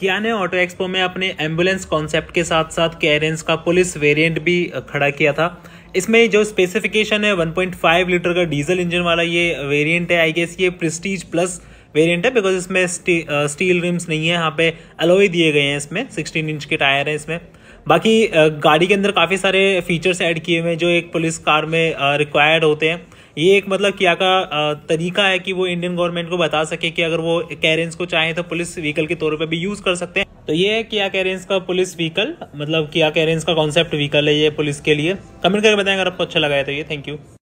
किया ने auto expo में अपने एम्बुलेंस कॉन्सेप्ट के साथ साथ कैरेंस का पुलिस वेरिएंट भी खड़ा किया था इसमें जो स्पेसिफिकेशन है 1.5 लीटर का डीजल इंजन वाला ये वेरिएंट है आई गेस ये प्रेस्टीज प्लस वेरिएंट है बिकॉज इसमें स्टी, स्टील रिम्स नहीं है यहाँ पे अलोए दिए गए हैं इसमें सिक्सटीन इंच के टायर हैं इसमें बाकी गाड़ी के अंदर काफ़ी सारे फीचर्स ऐड किए हुए हैं जो एक पुलिस कार में रिक्वायर्ड होते हैं ये एक मतलब क्या का तरीका है कि वो इंडियन गवर्नमेंट को बता सके कि अगर वो कैरेंस को चाहें तो पुलिस व्हीकल के तौर पर भी यूज़ कर सकते हैं तो ये है किया कैरेंस का पुलिस व्हीकल मतलब किया कैरेंस का कॉन्सेप्ट व्हीकल है ये पुलिस के लिए कमेंट करके बताएं अगर आपको अच्छा लगा है तो ये थैंक यू